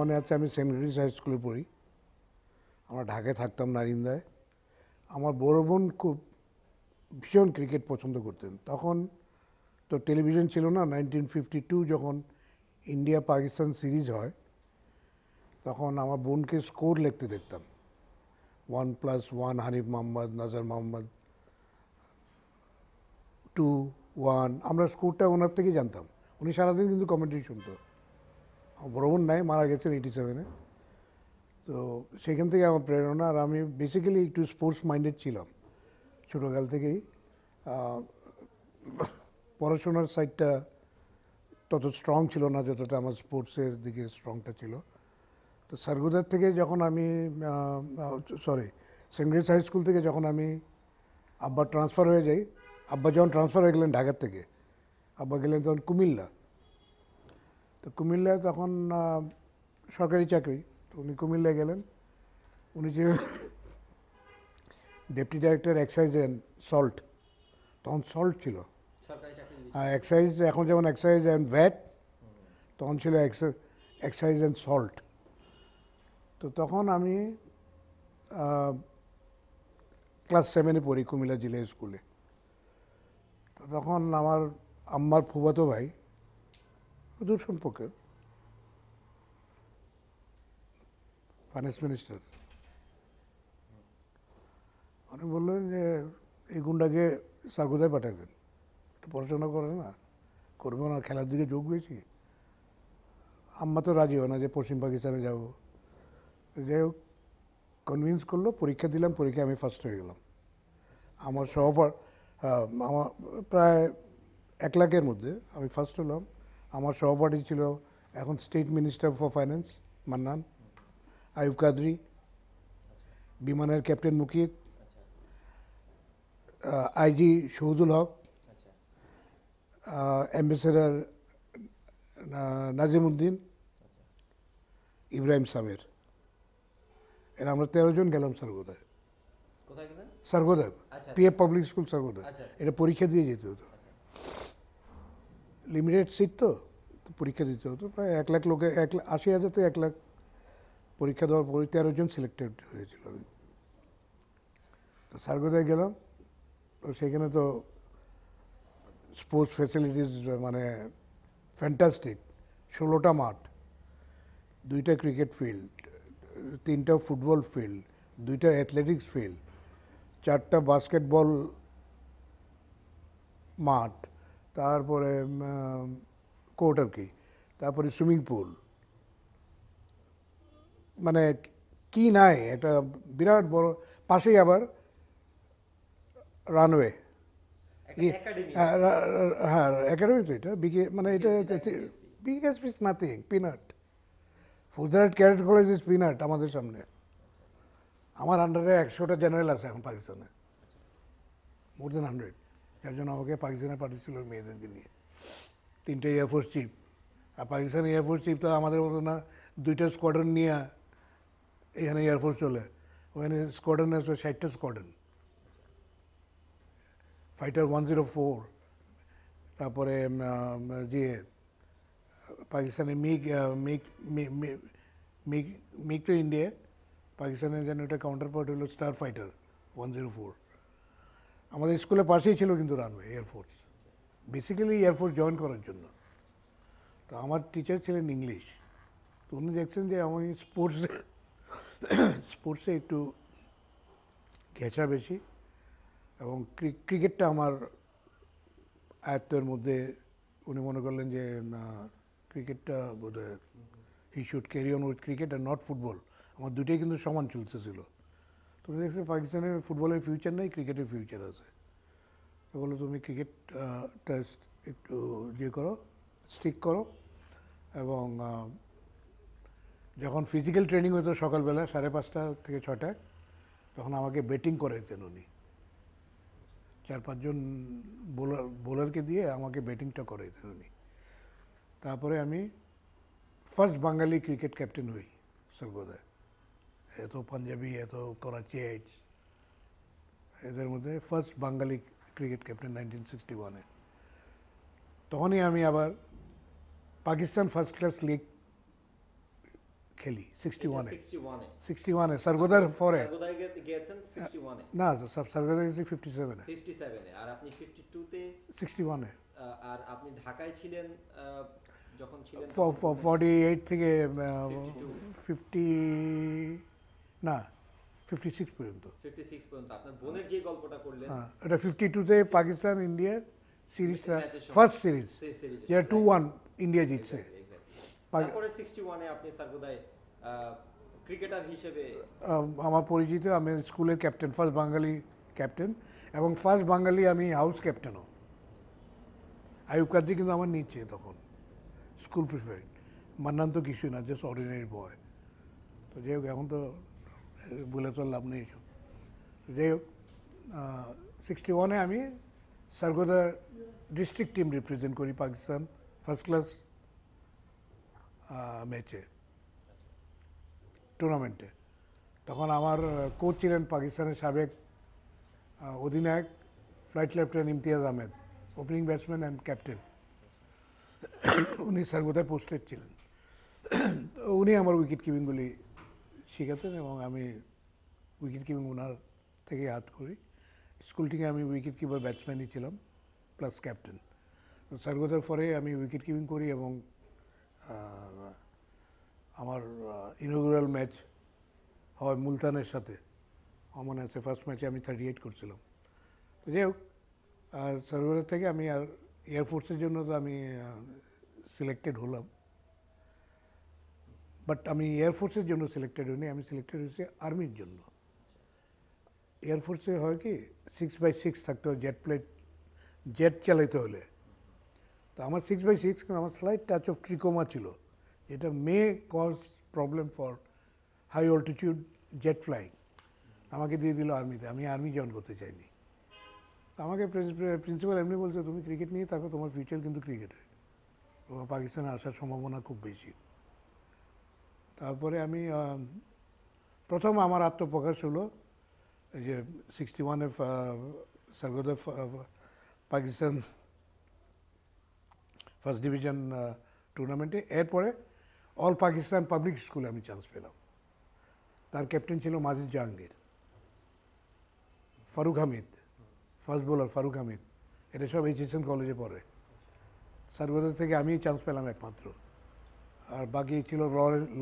মনে আছে আমি সেন্ট গ্রিস হাই স্কুলে পড়ি আমরা ঢাকায় থাকতাম নারিন্দায় আমার বড় বোন খুব ভীষণ ক্রিকেট পছন্দ করতেন তখন তো টেলিভিশন ছিল না নাইনটিন ফিফটি টু যখন ইন্ডিয়া পাকিস্তান সিরিজ হয় তখন আমার বোনকে স্কোর লিখতে দেখতাম one plus one Hanif Mohammad Nazar Mohammad two one আমরা স্কোরটা ওনার থেকেই জানতাম উনি সারাদিন কিন্তু কমেন্ট্রি শুনতো ভ্রমণ নাই মারা গেছেন এইটি সেভেনে তো সেখান থেকে আমার প্রেরণা আর আমি বেসিক্যালি একটু স্পোর্টস মাইন্ডেড ছিলাম ছোটোকাল থেকেই পড়াশোনার সাইডটা তত স্ট্রং ছিল না যতটা আমার স্পোর্টসের দিকে স্ট্রংটা ছিল তো সারগুদার থেকে যখন আমি সরি সেন্ট হাই স্কুল থেকে যখন আমি আব্বা ট্রান্সফার হয়ে যাই আব্বা যখন ট্রান্সফার হয়ে গেলেন ঢাকার থেকে আব্বা গেলেন তখন কুমিল্লা তো কুমিল্লায় তখন সরকারি চাকরি তো উনি কুমিল্লায় গেলেন উনি যে deputy director excise and salt তখন সল্ট ছিল আর এক্সাইজ এখন যেমন এক্সাইজ অ্যান্ড ভ্যাট তখন ছিল এক্সাইজ অ্যান্ড সল্ট তো তখন আমি ক্লাস সেভেনে পড়ি কুমিল্লা জিলা স্কুলে তো তখন আমার আম্মার ফুবাতো ভাই দূর সম্পর্কের ফাইন্যান্স মিনিস্টার উনি বললেন যে এই গুন্ডাকে সার্গোদায় পাঠাবেন পড়াশোনা করে না করবো না খেলার দিকে যোগ বেশি আম্মা তো রাজি হয় না যে পশ্চিম পাকিস্তানে যাব যাই হোক কনভিন্স করলো পরীক্ষা দিলাম পরীক্ষায় আমি ফার্স্ট হয়ে গেলাম আমার সহপাঠ আমার প্রায় এক লাখের মধ্যে আমি ফার্স্ট হলাম আমার সহপাঠী ছিল এখন state minister for finance Mannan Ayub Kadri বিমানের captain Mukib IG Shahidul Haque ambassador Nazimuddin Ibrahim Samer এরা আমরা তেরো জন গেলাম Sargodha P F public school Sargodha এটা পরীক্ষা দিয়ে যেতে হতো আচ্ছা। লিমিটেড সিট তো পরীক্ষা দিতে হতো প্রায় এক লাখ লোকে এক আশি হাজার থেকে এক লাখ পরীক্ষা দেওয়ার পরে তেরো জন সিলেক্টেড হয়েছিল আমি তো সার্গোদায় গেলাম তো সেখানে তো স্পোর্টস ফ্যাসিলিটিস মানে ফ্যান্টাস্টিক ষোলোটা মাঠ দুইটা ক্রিকেট ফিল্ড তিনটা ফুটবল ফিল্ড দুইটা অ্যাথলেটিক্স ফিল্ড চারটা বাস্কেটবল মাঠ তারপরে কোর্ট আর কি তারপরে সুইমিং পুল মানে কি নাই এটা বিরাট বড় পাশেই আবার রানওয়ে ইয়ে, হ্যাঁ একাডেমি হ্যাঁ, তো এটা বিকে মানে এটা বিকেএস পিস নাথিং পিনাট ফুদারাট ক্যাডেট কলেজ ইস পিনাট আমাদের সামনে আমার আন্ডারে একশোটা জেনারেল আছে এখন পাকিস্তানে মোর দেন হান্ড্রেড কার জন্য হবে পাকিস্তানের পাড়িসুলর মেজেন্ডি নিয়ে তিনটা ইয়ার ফোর্স চিপ আর পাঙ্গিসন ইয়ার ফোর্স চিপ তো আমাদের বড় না দুইটা স্কোয়াড্রন নিয়া এনা এয়ার ফোর্স চলে ওয়ান স্কোয়াড্রন আসো শাটাস স্কোয়াড্রন ফাইটার 104 তারপরে যে পাঙ্গিসন মেক মে মে মে মেক টু ইন্ডিয়া পাকিস্তানের যেন একটা কাউন্টারপার্ট হলো স্টার ফাইটার 104 আমাদের স্কুলের পাশেই ছিল কিন্তু runway air force basically air force join করার জন্য তো আমার টিচার ছিলেন ইংলিশ তো উনি দেখছেন যে আমি স্পোর্টসে স্পোর্টসে একটু ঘেঁচা বেশি এবং ক্রিকেটটা আমার আয়ত্তের মধ্যে উনি মনে করলেন যে না ক্রিকেটটা বোধ হয় he should carry on with cricket আর নট ফুটবল আমার দুটোই কিন্তু সমান চলতেছিল তুমি দেখছো পাকিস্তানে ফুটবলের ফিউচার নেই ক্রিকেটের ফিউচার আছে বলো তুমি ক্রিকেটটা একটু ইয়ে করো স্টিক করো এবং যখন ফিজিক্যাল ট্রেনিং হতো সকালবেলা সাড়ে পাঁচটা থেকে ছটায় তখন আমাকে ব্যাটিং করাইতেন উনি চার পাঁচজন বোলার বোলারকে দিয়ে আমাকে ব্যাটিংটা করাইতেন উনি তারপরে আমি ফার্স্ট বাঙালি ক্রিকেট ক্যাপ্টেন হই সর্বদায় ये तो पंजाबी है तो कराची है এদের মধ্যে first Bangali cricket captain nineteen sixty ওয়ানে তখনই আমি আবার পাকিস্তান ফার্স্ট ক্লাস লিগ খেলি সিক্সটি ওয়ানে সিক্সটি ওয়ানে সার্গোদার ফরে না সার্গোদার গেছি ফিফটি সেভেনে আর আপনি ফিফটি টুতে সিক্সটি ওয়ানে আর আপনি ঢাকায় ছিলেন যখন ছিলেন ফর্টি এইট থেকে ফিফটি না ফিফটি সিক্স পর্যন্ত হ্যাঁ, এটা ফিফটি টুতে পাকিস্তান ইন্ডিয়ার সিরিজটা ফার্স্ট সিরিজ যেটা টু ওয়ান ইন্ডিয়া জিতছে ক্রিকেটার হিসেবে আমার পরিচিত আমি স্কুলের ক্যাপ্টেন ফার্স্ট বাঙালি ক্যাপ্টেন এবং ফার্স্ট বাঙালি আমি হাউস ক্যাপ্টেনও আয়ুব কাদ্রি কিন্তু আমার নিচ্ছে তখন স্কুল প্রিফারেন্ট মান্নান তো কিছুই না জাস্ট অর্ডিনারি বয় তো যাই হোক এখন তো বলে তো লাভ নেই এসব যাই হোক সিক্সটি ওয়ানে আমি সার্গোদা ডিস্ট্রিক্ট টিম রিপ্রেজেন্ট করি পাকিস্তান ফার্স্ট ক্লাস ম্যাচে টুর্নামেন্টে তখন আমার কোচ ছিলেন পাকিস্তানের সাবেক অধিনায়ক flight lieutenant Imtiaz Ahmed opening batsman and captain উনি সার্গোদায় পোস্টেড ছিলেন উনি আমার উইকেট কিপিংগুলি শেখাতেন এবং আমি উইকেট কিপিং ওনার থেকে হাত করি স্কুল থেকে আমি উইকেট কিপার ব্যাটসম্যানই ছিলাম প্লাস ক্যাপ্টেন স্বর্গতার পরে আমি উইকেট কিপিং করি এবং আমার ইনোগুরাল ম্যাচ হয় মুলতানের সাথে অমন আছে ফার্স্ট ম্যাচে আমি থার্টি এইট করছিলাম তো যাই হোক স্বর্গতার থেকে আমি আর এয়ারফোর্সের জন্য তো আমি সিলেক্টেড হলাম বাট আমি এয়ারফোর্সের জন্য সিলেক্টেড হইনি আমি সিলেক্টেড হয়েছি আর্মির জন্য এয়ারফোর্সে হয় কি সিক্স বাই সিক্স থাকতে হয় জেট প্লেট জেট চালাইতে হলে তো আমার সিক্স বাই সিক্স কিন্তু আমার স্লাইড টাচ অফ ট্রিকোমা ছিল এটা may cause problem for high altitude jet flying আমাকে দিয়ে দিল আর্মিতে আমি আর্মি জয়েন করতে চাইনি আমাকে প্রিন্সিপাল এমনি বলছে তুমি ক্রিকেট নিয়ে থাকো তোমার ফিউচার কিন্তু ক্রিকেটে তোমার পাকিস্তানে আসার সম্ভাবনা খুব বেশি তারপরে আমি প্রথম আমার আত্মপ্রকাশ হলো এই যে সিক্সটি ওয়ানে সর্বদেব পাকিস্তান ফার্স্ট ডিভিশন টুর্নামেন্টে এরপরে অল পাকিস্তান পাবলিক স্কুলে আমি চান্স পেলাম তার ক্যাপ্টেন ছিল মাজিদ জাহাঙ্গীর ফারুক হামিদ ফার্স্ট বোলার ফারুক হামিদ এটা সব এইচএসএন কলেজে পড়ে সার্বদা থেকে আমি চান্স পেলাম একমাত্র আর বাকি ছিল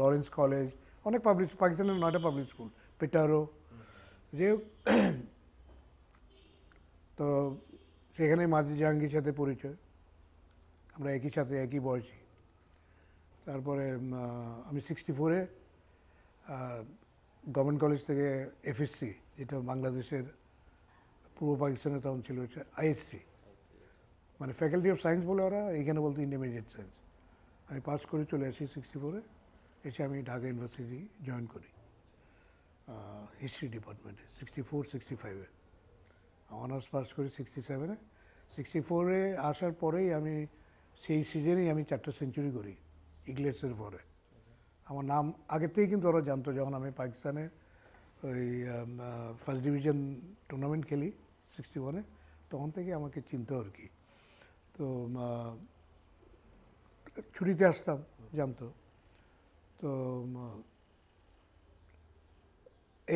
লরেন্স কলেজ অনেক পাবলিক পাকিস্তানের নয়টা পাবলিক স্কুল পেটারো যে তো সেখানে মাঝি জাহাঙ্গীর সাথে পরিচয় আমরা একই সাথে একই বয়সী তারপরে আমি সিক্সটি ফোরে গভর্নমেন্ট কলেজ থেকে এফএসসি যেটা বাংলাদেশের পূর্ব পাকিস্তানে তখন ছিল হচ্ছে আইএসসি মানে ফ্যাকাল্টি অফ সায়েন্স বলে ওরা এইখানে বলতে ইন্টারমিডিয়েট সায়েন্স আমি পাস করে চলে আসি সিক্সটি ফোরে এসে আমি ঢাকা ইউনিভার্সিটি জয়েন করি হিস্ট্রি ডিপার্টমেন্টে সিক্সটি ফোর সিক্সটি ফাইভে অনার্স পাস করি সিক্সটি সেভেনে সিক্সটি ফোরে আসার পরেই আমি সেই সিজনেই আমি চারটে সেঞ্চুরি করি ইংলিশের পরে আমার নাম আগের থেকেই কিন্তু ওরা জানতো যখন আমি পাকিস্তানে ওই ফার্স্ট ডিভিশন টুর্নামেন্ট খেলি সিক্সটি ওয়ানে তখন থেকে আমাকে চিনতো আর কি তো ছুটিতে আসতাম জানতো তো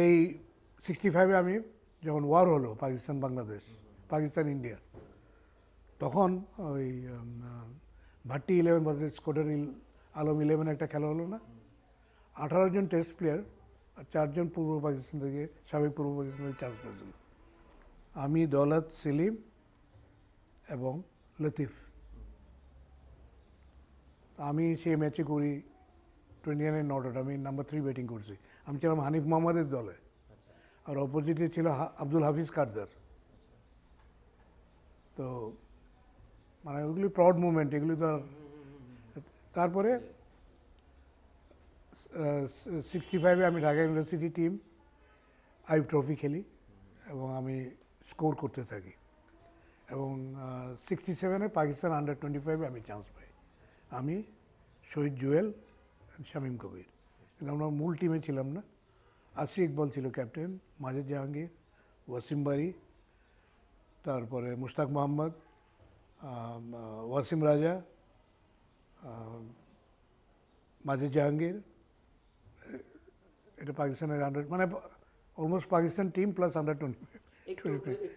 এই সিক্সটি ফাইভে আমি যখন ওয়ার হলো পাকিস্তান বাংলাদেশ পাকিস্তান ইন্ডিয়া তখন ওই ভাট্টি ইলেভেন স্কোডার ইল আলম ইলেভেন একটা খেলা হলো না আঠারো জন টেস্ট প্লেয়ার আর চারজন পূর্ব পাকিস্তান থেকে সাবেক পূর্ব পাকিস্তান থেকে চান্স পেয়েছিল আমি দৌলত সেলিম এবং লতিফ আমি সেই ম্যাচে করি টোয়েন্টি নাইনের নট আউট আমি নাম্বার থ্রি ব্যাটিং করছি আমি ছিলাম হানিফ মোহাম্মদের দলে আচ্ছা। আর অপোজিটে ছিল আব্দুল হাফিজ কারদার তো মানে ওগুলি প্রাউড মুভমেন্ট এগুলি তো তারপরে সিক্সটি ফাইভে আমি ঢাকা ইউনিভার্সিটি টিম আই ট্রফি খেলি এবং আমি স্কোর করতে থাকি এবং সিক্সটি সেভেনে পাকিস্তান আন্ডার টোয়েন্টি ফাইভে আমি চান্স পাই আমি শহীদ জুয়েল শামীম কবির আমরা মূল টিমে ছিলাম না আসি ইকবাল ছিল ক্যাপ্টেন মাজেদ জাহাঙ্গীর ওয়াসিম বাড়ি তারপরে মুশতাক মোহাম্মদ ওয়াসিম রাজা মাজেদ জাহাঙ্গীর এটা পাকিস্তানের আন্ডার মানে almost Pakistan team plus under twenty একটু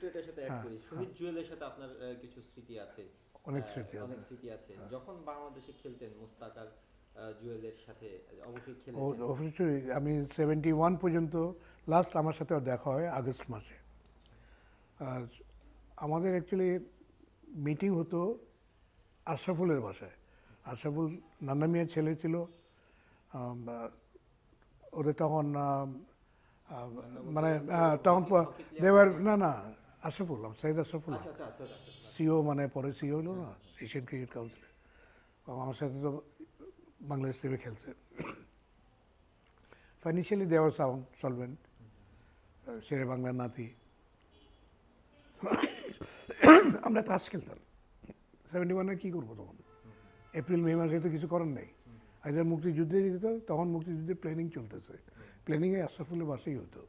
এটার সাথে অ্যাড করি শহীদ হ্যাঁ। জুয়েলের সাথে আপনার কিছু স্মৃতি আছে অনেক স্মৃতি হ্যাঁ, আছে অনেক স্মৃতি আছে হ্যাঁ। যখন বাংলাদেশে খেলতেন মুস্তাক আর জুয়েলের সাথে অবশ্যই খেলেছেন অবশ্যই আমি 71 পর্যন্ত লাস্ট আমার সাথে দেখা হয় আগস্ট মাসে আমাদের অ্যাকচুয়ালি মিটিং হতো আশরাফুলের বাসায় আশরাফুল নান্না মিয়ার ছেলে ছিল ওদের তখন মানে তখন দেওয়ার না না আশরাফুল সাইদ আশরাফুল আচ্ছা, আচ্ছা, আচ্ছা, সিও মানে পরে সিও হলো না এশিয়ান ক্রিকেট কাউন্সিলে আমার সাথে তো বাংলাদেশ টিমে খেলছে ফাইন্যান্সিয়ালি দেওয়ার সাউন্ড সলভেন্ট সেরে বাংলার নাতি আমরা তাস খেলতাম সেভেন্টি ওয়ানে কী করবো তখন এপ্রিল মে মাসে তো কিছু করার নেই আইদার মুক্তিযুদ্ধে যেতে হয় তখন মুক্তিযুদ্ধের প্ল্যানিং চলতেছে প্ল্যানিংয়ে আশরাফুলের বাসেই হতো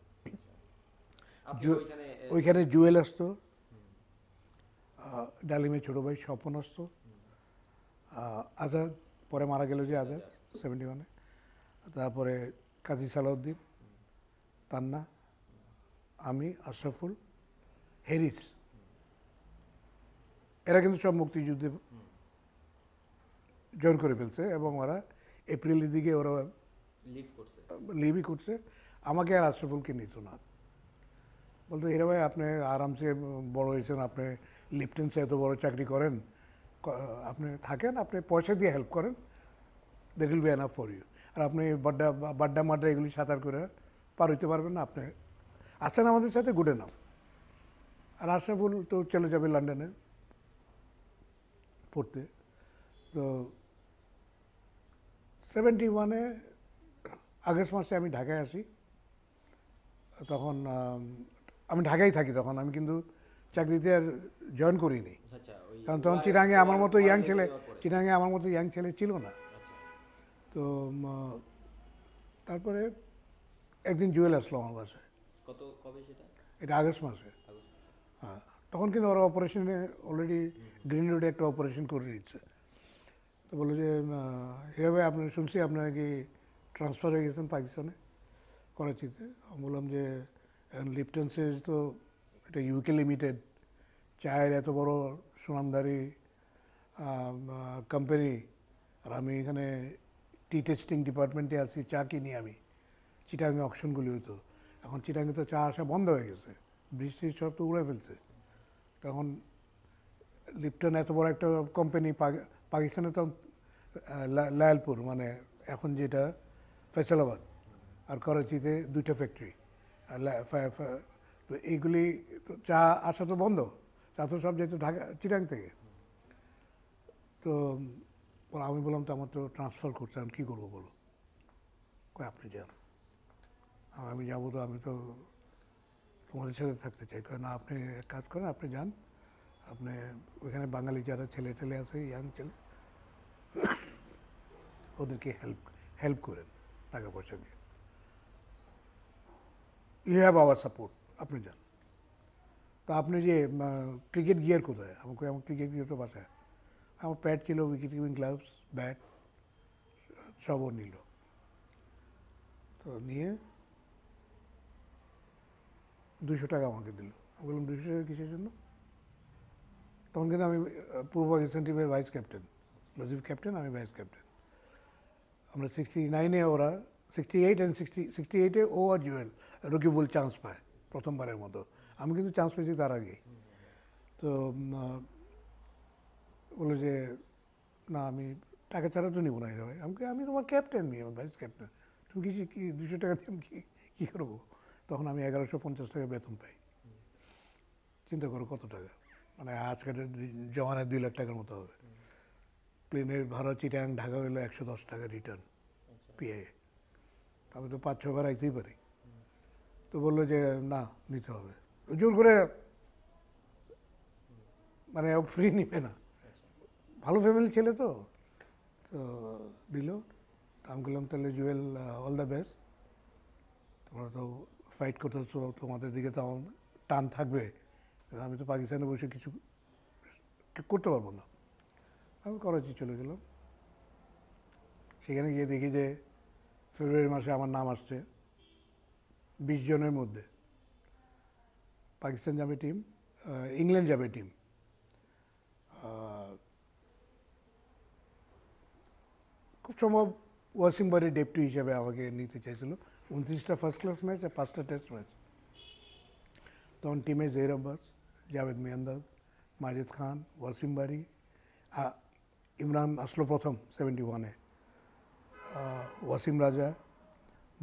আচ্ছা। ওইখানে জুয়েল আসতো ডালিমের ছোটো ভাই স্বপন আসতো আজাদ পরে মারা গেল যে আজাদ সেভেন্টি ওয়ানে তারপরে কাজী সালাউদ্দিন তান্না আমি আশরাফুল হেরিস এরা কিন্তু সব মুক্তিযুদ্ধে জয়েন করে ফেলছে এবং ওরা এপ্রিলের দিকে ওরা লিভই করছে আমাকে আর আশরাফুলকে নিত না বলতো এরা ভাই আপনি আরামসে বড় হয়েছেন আপনি লিপটেন্সে এত বড় চাকরি করেন আপনি থাকেন আপনি পয়সা দিয়ে হেল্প করেন that will be enough for you আর আপনি বাড্ডা বাড্ডা মাড্ডা এগুলি সাঁতার করে পার হইতে পারবেন না আপনি আছেন আমাদের সাথে গুড এনাফ আর আশরাফুল তো চলে যাবে লন্ডনে পড়তে তো সেভেন্টি ওয়ানে আগস্ট মাসে আমি ঢাকায় আসি তখন আমি ঢাকায় থাকি তখন আমি কিন্তু চাকরিতে আর জয়েন করিনি আচ্ছা, আচ্ছা, কারণ তখন চিরাঙে আমার মতো ইয়াং ছেলে চিরাঙে আমার মতো ইয়াং ছেলে ছিল না আচ্ছা। তো তারপরে একদিন জুয়েল আসলো আমার কাছে এটা আগস্ট মাসে হ্যাঁ তখন কিন্তু ওরা অপারেশনে অলরেডি গ্রিন রোডে একটা অপারেশন করে দিচ্ছে তো বললো যে হিরাভাই হ্যাঁ আপনার শুনছি আপনার কি ট্রান্সফার হয়ে গেছেন পাকিস্তানে করাচিতে বললাম যে লিপটনসে তো এটা ইউকে লিমিটেড চায়ের এত বড় সুনামদারি কোম্পানি আর আমি এখানে টি টেস্টিং ডিপার্টমেন্টে আছি চা কিনি আমি চিটাঙে অকশনগুলি হতো এখন চিটাঙে তো চা আসা বন্ধ হয়ে গেছে বৃষ্টির সব তো উড়ে ফেলছে তখন লিপটন এত বড় একটা কোম্পানি পাকিস্তানে তখন লায়ালপুর মানে এখন যেটা ফেসলাবাদ আর করাচিতে দুইটা ফ্যাক্টরি আর তো এইগুলি চা আসা তো বন্ধ চা তো সব যেহেতু ঢাকা চিটাং থেকে তো আমি বললাম তো আমার তো ট্রান্সফার করছে আমি কী করবো বলো কয় আপনি যান আমি যাবো তো আমি তো তোমাদের ছেলে থাকতে চাই কারণ আপনি এক কাজ করেন আপনি যান আপনি ওইখানে বাঙালি যারা ছেলে টেলে আছে ইয়াং ছেলে ওদেরকে হেল্প হেল্প করেন টাকা পয়সা দিয়ে ইউ হ্যাভ আওয়ার সাপোর্ট আপনি জান তো আপনি যে ক্রিকেট গিয়ার কোতায় আপনাকে ক্রিকেট গিয়ার তো আছে আম প্যাড চিলো উইকেট কিপিং গ্লাভস ব্যাট ছাবো নিলো তো নিয়ে 200 টাকা আমাকে দিল তাহলে 200 কিসের জন্য তখন যে আমি পূর্ব জেন্ট্রি এর ভাইস ক্যাপ্টেন না জি ক্যাপ্টেন আমি ভাইস ক্যাপ্টেন আমরা 69 এ হরা 68 এন্ড 60 68 ওভার জউল রকি বল চ্যান্স পায় প্রথমবারের মতো আমি কিন্তু চান্স পেয়েছি তার আগে তো বললো যে না আমি টাকা ছাড়া তো নেবো না এভাবে আমাকে আমি তোমার ক্যাপ্টেন আমি আমার ভাইস ক্যাপ্টেন তুমি কিছু কি দুশো টাকা দিয়ে আমি কী করবো তখন আমি এগারোশো পঞ্চাশ টাকা বেতন পাই চিন্তা করো কত টাকা মানে আজকের জওয়ানের দুই লাখ টাকার মতো হবে প্লেনের ভাড়া চিটাং ঢাকা হইলো একশো দশ টাকা রিটার্ন আচ্ছা। পিআইএ আমি তো পাঁচ ছবার আইতেই পারি তো বললো যে না নিতে হবে জোর করে মানে ও ফ্রি নিবে না ভালো ফ্যামিলি ছেলে তো তো দিল আমি বললাম তাহলে জুয়েল অল দ্য বেস্ট তোমরা তো ফাইট করতেছো তোমাদের দিকে তো আমার টান থাকবে আমি তো পাকিস্তানে বসে কিছু করতে পারবো না আমি করাচি চলে গেলাম সেখানে গিয়ে দেখি যে ফেব্রুয়ারি মাসে আমার নাম আসছে বিশ জনের মধ্যে পাকিস্তান যাবে টিম ইংল্যান্ড যাবে টিম খুব সম্ভব ওয়াসিম বারে ডেপটি হিসাবে আমাকে নিতে চাইছিল উনত্রিশটা ফার্স্ট ক্লাস ম্যাচ আর পাঁচটা টেস্ট ম্যাচ তখন টিমে জহির আব্বাস জাভেদ মেয়ান্দাজ মাজেদ খান ওয়াসিম বারি ইমরান আসলো প্রথম সেভেন্টি ওয়ানে ওয়াসিম রাজা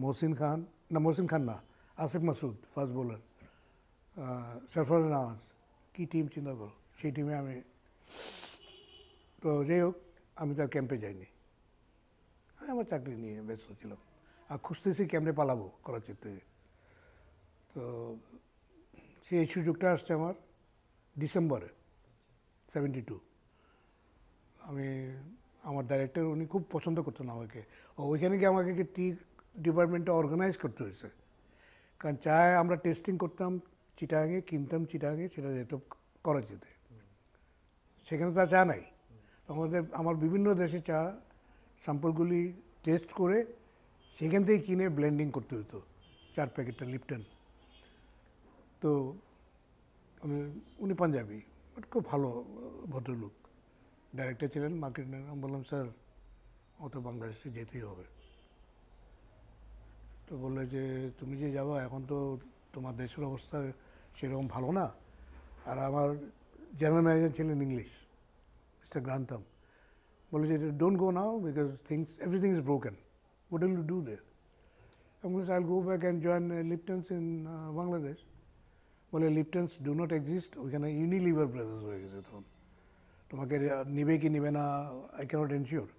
মোহসিন খান না মোহসিন খান্না আসিফ মাসুদ ফাস্ট বোলার সরফরাজ নামাজ কী টিম চিন্তা করো সেই টিমে আমি তো যাই হোক আমি তার ক্যাম্পে যাইনি আমি আমার চাকরি নিয়ে ব্যস্ত ছিলাম আর খুঁজতেছি ক্যাম্পে পালাবো করাচির থেকে তো সেই সুযোগটা আসছে আমার ডিসেম্বরে সেভেন্টি টু আমি আমার ডাইরেক্টর উনি খুব পছন্দ করতেন আমাকে ওইখানে গিয়ে আমাকে টি ডিপার্টমেন্টটা অর্গানাইজ করতে হয়েছে কারণ চায় আমরা টেস্টিং করতাম চিটাঙে কিনতাম চিটাঙে সেটা যেত করা যেতে সেখানে তা চা নাই আমাদের আমার বিভিন্ন দেশে চা স্যাম্পলগুলি টেস্ট করে সেখান থেকে কিনে ব্লেন্ডিং করতে হতো চার প্যাকেটটা লিপটন তো উনি পাঞ্জাবি বাট খুব ভালো ভদ্রলোক ডাইরেক্টর ছিলেন মার্কেট আমি বললাম স্যার অত বাংলাদেশে যেতেই হবে তো বললে যে তুমি যে যাবো এখন তো তোমার দেশের অবস্থা সেরকম ভালো না আর আমার জেনারেল ম্যানেজার ছিলেন ইংলিশ মিস্টার গ্রান্থম বলে যে don't go now because things everything is broken what will you do they I'll I'll back and join join in Bangladesh বলে লিপটেন্স ডু নট এক্সিস্ট ওইখানে ইউনিলিভার ব্রাদার্স হয়ে গেছে তখন তোমাকে নেবে কি নেবে না আই ক্যানট এনশিওর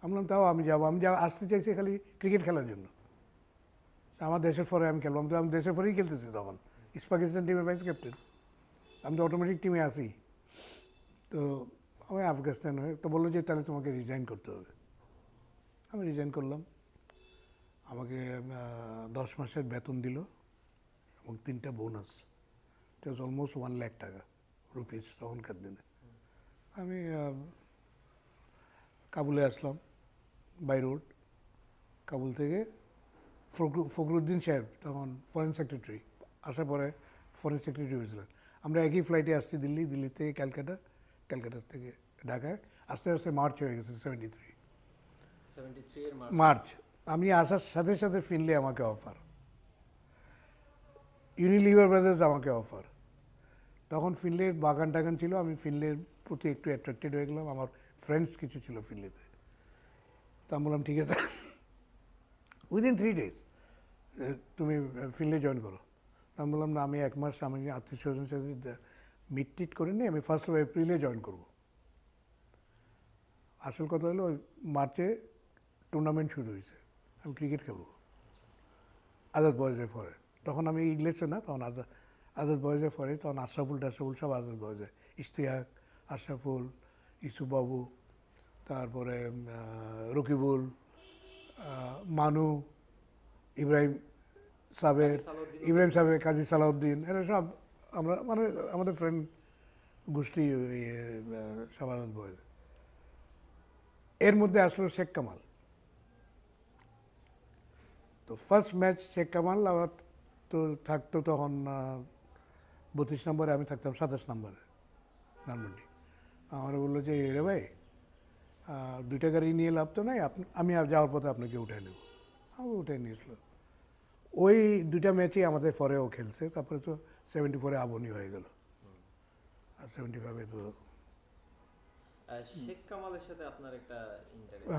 আমি বললাম তাও আমি যাবো আমি যা আসতে চাইছি খালি ক্রিকেট খেলার জন্য আমার দেশের ফরে আমি আমি তো আমি দেশের ফরেই খেলতেছি তখন ইস্ট পাকিস্তান টিমের ভাইস ক্যাপ্টেন আমি তো অটোমেটিক টিমে আসি তো আমি আফগানিস্তান হয়ে তো বললো যে তাহলে তোমাকে রিজাইন করতে হবে আমি রিজাইন করলাম আমাকে দশ মাসের বেতন দিল এবং তিনটা bonus it was almost one lakh taka rupees তখনকার দিনে আমি কাবুলে আসলাম বাই রোড কাবুল থেকে ফখরুদ্দিন সাহেব তখন ফরেন সেক্রেটারি আসার পরে ফরেন সেক্রেটারি হয়েছিলেন আমরা একই ফ্লাইটে আসছি দিল্লি দিল্লি থেকে ক্যালকাটা ক্যালকাটা থেকে ঢাকায় আস্তে আস্তে মার্চ হয়ে গেছে সেভেন্টি থ্রি মার্চ আমি আসার সাথে সাথে ফিনলে আমাকে অফার ইউনিলিভার ব্রাদার্স আমাকে অফার তখন ফিনলের বাগান টাগান ছিল আমি ফিনলের প্রতি একটু অ্যাট্রাক্টেড হয়ে গেলাম আমার ফ্রেন্ডস কিছু ছিল ফিনলেতে তা বললাম ঠিক আছে উইদিন থ্রি ডেজ তুমি ফিল্ডে জয়েন করো আমি বললাম না আমি এক মাস আমি আত্মীয় স্বজন সাথে মিট টিট করিনি আমি ফার্স্ট অফ এপ্রিলে জয়েন করবো আসল কথা হলো মার্চে টুর্নামেন্ট শুরু হয়েছে আমি ক্রিকেট খেলব আজাদ বয়সে ফরে তখন আমি ইংলিশে না তখন আজাদ আজাদ বয়সে ফরে তখন আশরাফুল টাশরাফুল সব আজাদ বয়েজে ইশতিয়াক আশরাফুল ইসুফবাবু তারপরে রকিবুল মানু ইব্রাহিম সাবের ইব্রাহিম সাবের কাজী সালাউদ্দিন এরা সব আমরা মানে আমাদের ফ্রেন্ড গোষ্ঠী সাবানত বই এর মধ্যে আসলো শেখ কামাল তো ফার্স্ট ম্যাচ শেখ কামাল আবার তো থাকতো তখন বত্রিশ নম্বরে আমি থাকতাম সাতাশ নম্বরে নানমন্ডি আমার বললো যে রে ভাই দুইটা গাড়ি নিয়ে লাভ তো নাই আমি আর যাওয়ার পথে আপনাকে উঠাই নেব আমি উঠাই নিয়েছিল ওই দুইটা ম্যাচই আমাদের ফরেও খেলছে তারপরে তো সেভেন্টি ফোরে আবনি হয়ে গেল আর সেভেন্টি ফাইভে তো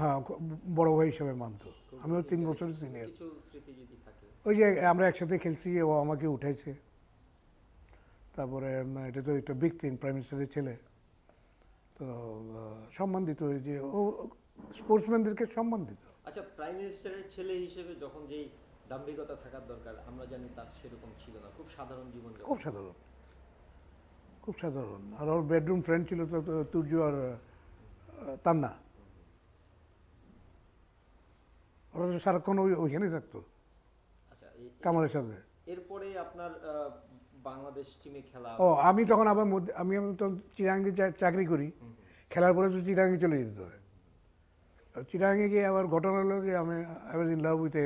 হ্যাঁ বড় ভাই হিসাবে মানত আমিও তিন বছর সিনিয়র ওই যে আমরা একসাথে খেলছি ও আমাকে উঠাইছে তারপরে এটা তো একটা বিগ থিং প্রাইম মিনিস্টারের ছেলে তো সম্মানিত দিত যে ও স্পোর্টসম্যানদেরকে সম্মানিত আচ্ছা প্রাইম মিনিস্টারের ছেলে হিসেবে যখন যেই দাম্ভিকতা থাকার দরকার আমরা জানি তার সেরকম ছিল না খুব সাধারণ জীবন খুব সাধারণ খুব সাধারণ আর ওর বেডরুম ফ্রেন্ড ছিল তো তুর্য আর তান্না ওরা সারাক্ষণ ওইখানেই থাকতো আচ্ছা, কামালের সাথে এরপরে আপনার বাংলাদেশ টিমে খেলা ও আমি তখন আবার আমি তো চিরাঙ্গি চাকরি করি খেলার পরে তো চিরাঙ্গি চলে যেতে হয় চিরাঙ্গি গিয়ে আবার ঘটনা হলো যে আমি I was in love with a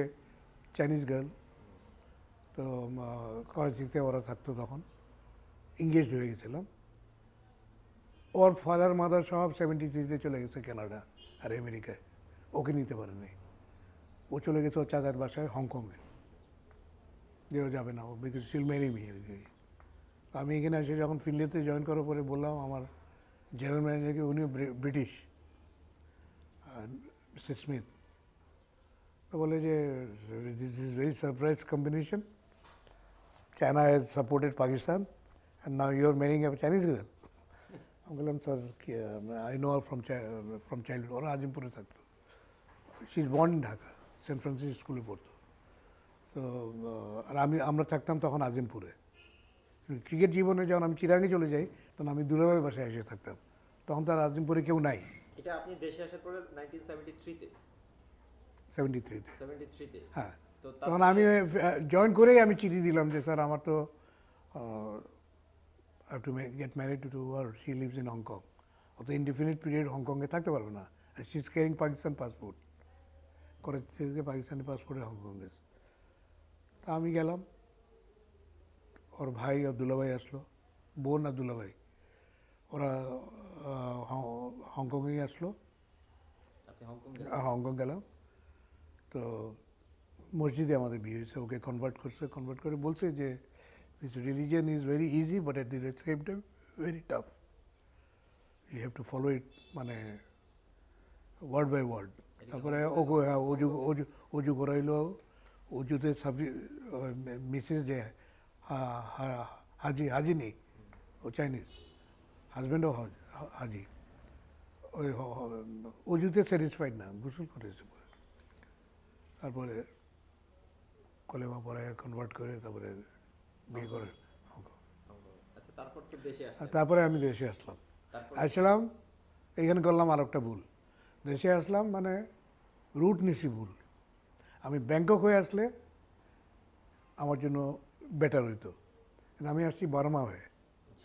Chinese girl তো করাচিতে ওরা থাকতো তখন এঙ্গেজড হয়ে গেছিলাম ওর ফাদার মাদার সব সেভেন্টি থ্রিতে চলে গেছে কানাডা আর আমেরিকায় ওকে নিতে পারেনি ও চলে গেছে ওর চাচার বাসায় হংকংয়ে দেওয়া যাবে না বিকজ শিল মেরি মি আমি এখানে এসে যখন ফিনলেতে জয়েন করার পরে বললাম আমার জেনারেল ম্যানেজারকে উনি ব্রিটিশ মিস্টার স্মিথ বলে যে this is very surprise combination China has supported Pakistan, and now you are marrying a Chinese girl. Uncle, I'm sorry, I know her from from childhood, or Ajimpur. She's born in Dhaka, San Francisco School. তো আর আমি আমরা থাকতাম তখন আজিমপুরে cricket জীবনে যখন আমি চিরাঙ্গে চলে যাই তখন আমি দুলাভাই বাসায় এসে থাকতাম তখন তার আজিমপুরে কেউ নাই এটা আপনি দেশে আসার পরে হ্যাঁ তখন আমি জয়েন করেই আমি চিঠি দিলাম যে স্যার আমার তো have to get married to world she lives in Hong Kong at indefinite period হংকংয়ে থাকতে পারবে না she is carrying Pakistan passport করে থেকে পাকিস্তানি পাসপোর্টে হংকং গেছে আমি গেলাম আর ভাই আব্দুল ওয়াই আসলো বোন আব্দুল ওয়াই ওরা হংকং এ আসলো আপনি হংকং এ হংকং গেলাম তো মসজিদে আমাদের বিয়ে হয়েছে ওকে কনভার্ট করছে কনভার্ট করে বলছে যে this religion is very easy but at the same time very tough you have to follow it মানে ওয়ার্ড বাই ওয়ার্ড তারপরে ও ওজ ওজ ওজ রইলো ওজুদের সাফি মিসেস যে হাজি হাজি নেই ও চাইনিজ হাজব্যান্ডও হাজি ওই অজুতে স্যাটিসফাইড না গোসল করেছে পরে তারপরে কলেমা পরে কনভার্ট করে তারপরে বিয়ে করে আচ্ছা, তারপরে আমি দেশে আসলাম আসলাম এইখানে করলাম আর একটা ভুল দেশে আসলাম মানে রুট নিছি ভুল আমি ব্যাংকক হয়ে আসলে আমার জন্য বেটার হইতো কিন্তু আমি আসছি বার্মা হয়ে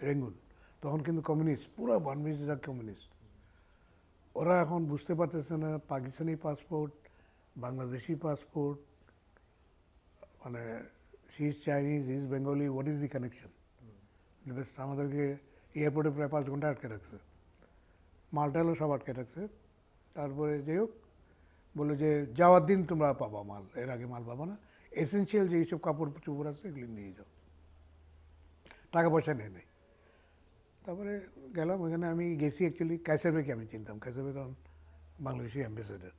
রেঙ্গুন তখন কিন্তু কমিউনিস্ট পুরো বার্মিজরা কমিউনিস্ট ওরা এখন বুঝতে পারতেছে না পাকিস্তানি পাসপোর্ট বাংলাদেশি পাসপোর্ট মানে she is Chinese is Bengali what is the connection বেশ আমাদেরকে এয়ারপোর্টে প্রায় পাঁচ ঘন্টা আটকে রাখছে মালটালও সব আটকে রাখছে তারপরে যাই হোক বললো যে যাওয়ার দিন তোমরা পাবা মাল এর আগে মাল পাবা না এসেন্সিয়াল যে এইসব কাপড় চুপড় আছে এগুলি নিয়ে যাও টাকা পয়সা নেই নেই তারপরে গেলাম ওইখানে আমি গেছি অ্যাকচুয়ালি ক্যাসাবেকে আমি চিনতাম ক্যাসাবে তখন বাংলাদেশি অ্যাম্বাসেডার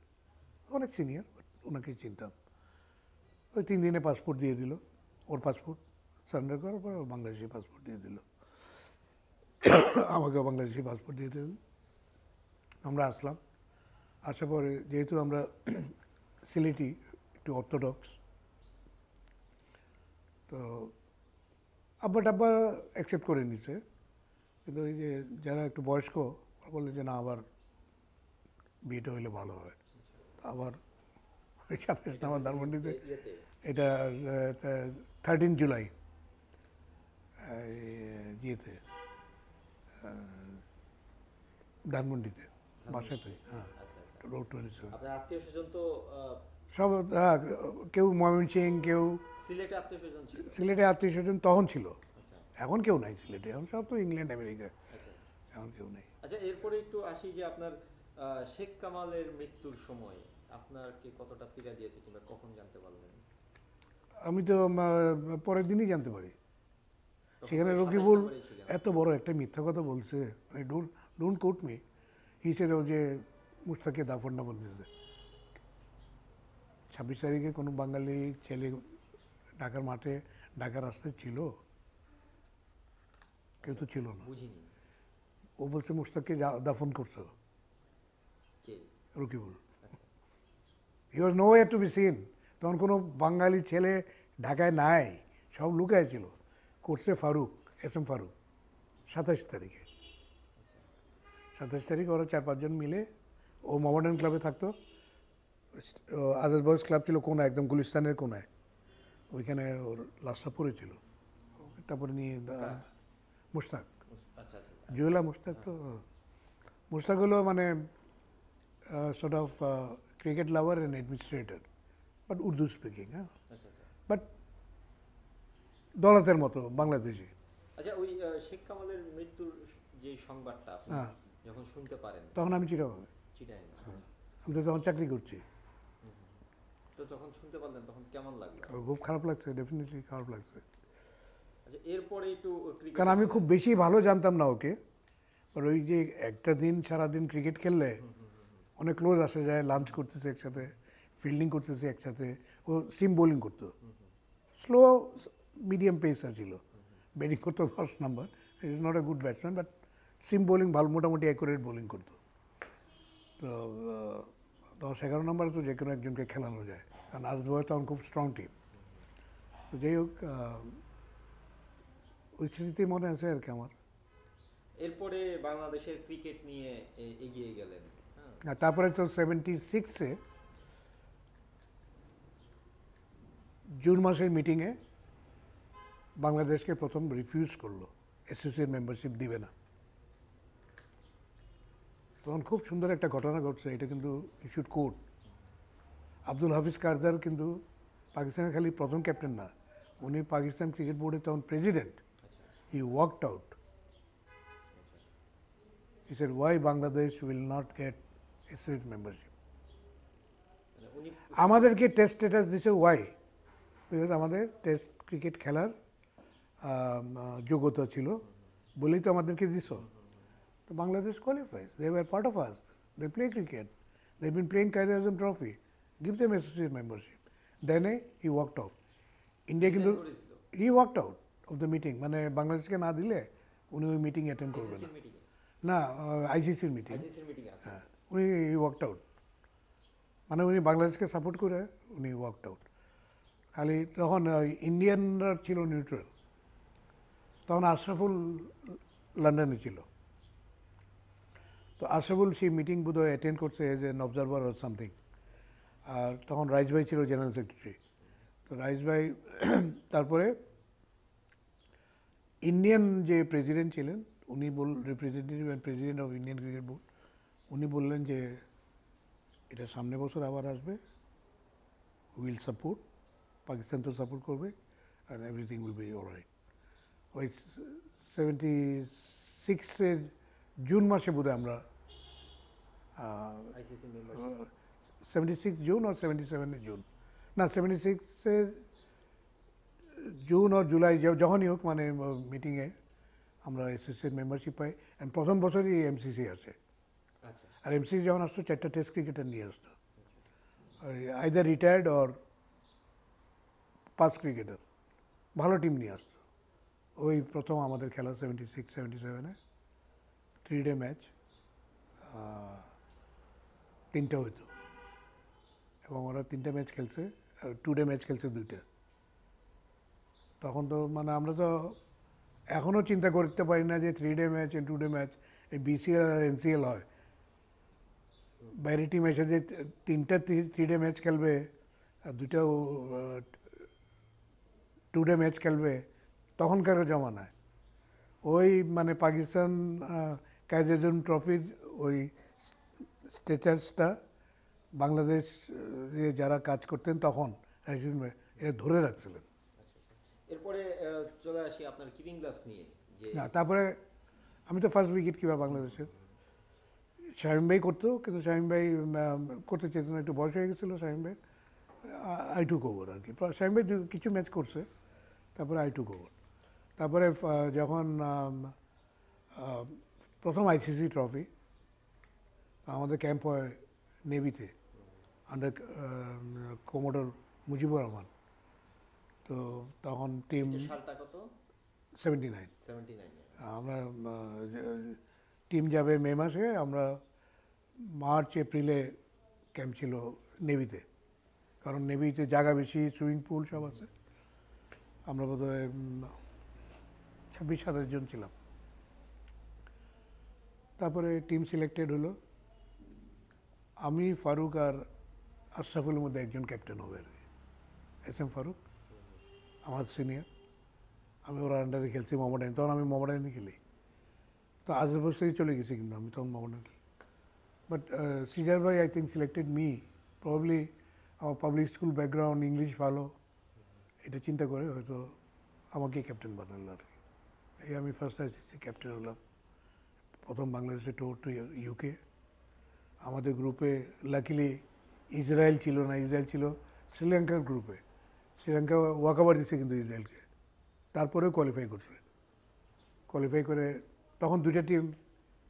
অনেক সিনিয়র বাট ওনাকে চিনতাম ওই তিন দিনে পাসপোর্ট দিয়ে দিল ওর পাসপোর্ট সারেন্ডার করার পর ওর বাংলাদেশি পাসপোর্ট দিয়ে দিল আমাকেও বাংলাদেশি পাসপোর্ট দিয়ে দিল আমরা আসলাম আসার পরে যেহেতু আমরা সিলেটি একটু অর্থোডক্স তো আব্বা টাব্বা অ্যাকসেপ্ট করে নিছে কিন্তু ওই যে যারা একটু বয়স্ক বললে যে না আবার বিয়েটা হইলে ভালো হয় আবার ওই সাতাশ নাম্বার ধানমন্ডিতে এটা থার্টিন জুলাই ইয়েতে ধানমন্ডিতে বাসাতে হ্যাঁ রোড টোয়েন্টি সেভেন আত্মীয় স্বজন তো সব হ্যাঁ কেউ ময়মনসিং কেউ সিলেটে আত্মীয় স্বজন সিলেটে আত্মীয় স্বজন তখন ছিল আচ্ছা। এখন কেউ নাই সিলেটে এখন সব তো ইংল্যান্ড আমেরিকা আচ্ছা। এখন কেউ নেই আচ্ছা এরপরে একটু আসি যে আপনার শেখ কামালের মৃত্যুর সময় আপনার কি কতটা পীড়া দিয়েছে কিংবা কখন জানতে পারলেন আমি তো পরের দিনই জানতে পারি সেখানে রকিবুল এত বড় একটা মিথ্যা কথা বলছে মানে ডোন্ট ডোন্ট কোট মি হিসেবে যে মুস্তাকে দাফন্ডাবল মিউজিয়াম ছাব্বিশ তারিখে কোনো বাঙালি ছেলে ঢাকার মাঠে ঢাকার রাস্তায় ছিল কেউ তো ছিল না ও বলছে মুস্তাককে দাফন করছে Rakibul he was no to be seen তখন কোনো বাঙালি ছেলে ঢাকায় নাই সব লুকায় ছিল করছে ফারুক এস এম ফারুক সাতাশ তারিখে সাতাশ তারিখে ওরা চার পাঁচজন মিলে ও মোহামেডান ক্লাবে থাকতো আজাদ বয়েজ ক্লাব ছিল কোনায় একদম গুলিস্তানের কোনায় ওইখানে ওর লাশটা পড়েছিল তারপরে নিয়ে মুস্তাক আচ্ছা, আচ্ছা। জুয়েলা মুস্তাক তো মুস্তাক হলো মানে sort of cricket lover and administrator but Urdu speaking হ্যাঁ বাট আচ্ছা, দলাতের মতো বাংলাদেশি আচ্ছা ওই শেখ কামালের মৃত্যুর যে সংবাদটা হ্যাঁ যখন শুনতে পারেন তখন আমি চিটাগাং হ্যাঁ। আমি তো তখন চাকরি করছি তো যখন শুনতে পারলেন তখন কেমন লাগলো খুব খারাপ লাগছে ডেফিনেটলি খারাপ লাগছে আচ্ছা এরপরে একটু কারণ আমি খুব বেশি ভালো জানতাম না ওকে আর ওই যে একটা দিন সারাদিন ক্রিকেট খেললে অনেক ক্লোজ আসে যায় লাঞ্চ করতেছে একসাথে ফিল্ডিং করতেছে একসাথে ও সিম বোলিং করতো স্লো মিডিয়াম পেসার ছিল ব্যাটিং করতো দশ number it is not a good batsman but seam bowling ভালো মোটামুটি অ্যাকুরেট বোলিং করতো তো দশ এগারো নম্বরে তো যে কোনো একজনকে খেলানো যায় কারণ আজ দুয়ার তখন খুব স্ট্রং টিম তো যাই হোক ওই স্মৃতি মনে আছে আর কি আমার এরপরে বাংলাদেশের ক্রিকেট নিয়ে এগিয়ে গেলেন হ্যাঁ তারপরে তো সেভেন্টি সিক্সে জুন মাসের মিটিংয়ে বাংলাদেশকে প্রথম রিফিউজ করলো এসোসিয়েট মেম্বারশিপ দিবে না তখন খুব সুন্দর একটা ঘটনা ঘটছে এটা কিন্তু ইস্যুড কোর্ট আব্দুল হাফিজ কারদার কিন্তু পাকিস্তানের খালি প্রথম ক্যাপ্টেন না উনি পাকিস্তান ক্রিকেট বোর্ডের তখন president he worked out he said why Bangladesh will not get associate membership আমাদেরকে টেস্ট স্ট্যাটাস দিছে ওয়াই বিকজ আমাদের টেস্ট ক্রিকেট খেলার যোগ্যতা ছিল বলেই তো আমাদেরকে দিছ Bangladesh qualifies. They were part of us. They play cricket. They've been playing Kaidasam Trophy. Give them ICC membership. Then eh, he walked off. India Kindu, he walked out of the meeting. When Bangladesh ke na dille, unhi wo meeting attend kar bana. Na ICC meeting. Uh, ICC meeting. Unhi he walked out. মানে উনি বাংলাদেশকে support করে উনি walked out খালি তখন ইন্ডিয়ানরা ছিল neutral তখন আশরাফুল লন্ডনে ছিল তো আশরাফুল সেই মিটিং বোধহয় অ্যাটেন্ড করছে as an observer or something আর তখন রাইস ভাই ছিল জেনারেল সেক্রেটারি তো রাইস ভাই তারপরে ইন্ডিয়ান যে প্রেসিডেন্ট ছিলেন উনি বল representative and president of Indian cricket board উনি বললেন যে এটা সামনে বছর আবার আসবে উইল সাপোর্ট পাকিস্তান তো সাপোর্ট করবে আর এভরিথিং উইল বি রাইট ওই সেভেন্টি সিক্সের জুন মাসে বোধহয় আমরা ICC membership 76 June or 77 June না 76 জুন অর জুলাই যে জনিয়ক মানে মিটিং এ আমরা এসএসসির মেম্বারশিপ পাই এন্ড প্রথম বসরি এমসিসি আছে আচ্ছা আর এমসি যেজন আছে চট্টতেস ক্রিকেটার নিয়স্থ আর either retired or past cricketer ভালো টিম নিয়স্থ ওই প্রথম আমাদের খেলা 76 77 এ 3 ডে ম্যাচ তিনটা হইতো এবং ওরা তিনটা ম্যাচ খেলছে টু ডে ম্যাচ খেলছে দুইটা তখন তো মানে আমরা তো এখনও চিন্তা করতে পারি না যে three day match two day match এই বিসিএল আর এনসিএল হয় বাইরের টিম এসে যে তিনটা থ্রি ডে ম্যাচ খেলবে আর দুটো টু ডে ম্যাচ খেলবে তখনকার জমানায় ওই মানে পাকিস্তান কাইজেজম ট্রফির ওই স্টেটাসটা বাংলাদেশ যারা কাজ করতেন তখন এটা ধরে রাখছিলেন এরপরে চলে আসি আপনার কিপিং নিয়ে না তারপরে আমি তো ফার্স্ট উইকেট কিবা বাংলাদেশের শামীম ভাই করতো কিন্তু শামীম ভাই করতে চেত না একটু বয়স হয়ে গেছিলো শামীম ভাই আই টু কোভার আর কি শামীম ভাই কিছু ম্যাচ করছে তারপরে আই টু কোভার তারপরে যখন প্রথম আইসিসি ট্রফি আমাদের ক্যাম্প হয় নেভিতে আন্ডার কোমোডর মুজিবুর রহমান তো তখন টিম সেভেন্টি নাইন আমরা টিম যাবে মে মাসে আমরা মার্চ এপ্রিলে ক্যাম্প ছিল নেভিতে কারণ নেভিতে জায়গা বেশি সুইমিং পুল সব আছে আমরা হয় ছাব্বিশ সাতাশ জন ছিলাম তারপরে টিম সিলেক্টেড হলো আমি ফারুক আর আশরাফুলের মধ্যে একজন ক্যাপ্টেন হবে আর কি এস এম ফারুক আমার সিনিয়র আমি ওর আন্ডারে খেলছি মোহাম্মদ তখন আমি মোহাম্মদ খেলি তো আশরাফুল থেকে চলে গেছি কিন্তু আমি তখন মোহাম্মদ খেলি বাট সিজার ভাই I think selected me probably আমার পাবলিক স্কুল ব্যাকগ্রাউন্ড ইংলিশ ভালো এটা চিন্তা করে হয়তো আমাকে ক্যাপ্টেন বানালো আর কি এই আমি ফার্স্ট আইসিসি ক্যাপ্টেন হলাম প্রথম বাংলাদেশে টু টু ইউকে আমাদের গ্রুপে লাকিলি ইসরায়েল ছিল না ইসরায়েল ছিল শ্রীলঙ্কার গ্রুপে শ্রীলঙ্কা ওয়াকাবার দিচ্ছে কিন্তু ইসরায়েলকে তারপরেও কোয়ালিফাই করছে কোয়ালিফাই করে তখন দুইটা টিম